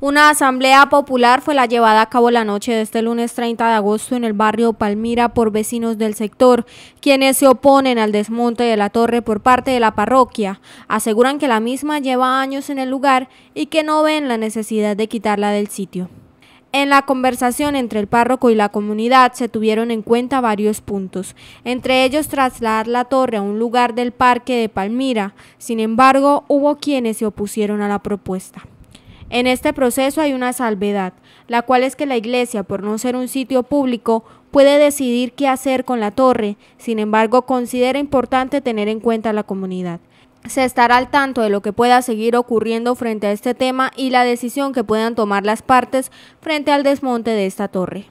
Una asamblea popular fue la llevada a cabo la noche de este lunes 30 de agosto en el barrio Palmira por vecinos del sector, quienes se oponen al desmonte de la torre por parte de la parroquia. Aseguran que la misma lleva años en el lugar y que no ven la necesidad de quitarla del sitio. En la conversación entre el párroco y la comunidad se tuvieron en cuenta varios puntos, entre ellos trasladar la torre a un lugar del parque de Palmira. Sin embargo, hubo quienes se opusieron a la propuesta. En este proceso hay una salvedad, la cual es que la iglesia, por no ser un sitio público, puede decidir qué hacer con la torre, sin embargo considera importante tener en cuenta a la comunidad. Se estará al tanto de lo que pueda seguir ocurriendo frente a este tema y la decisión que puedan tomar las partes frente al desmonte de esta torre.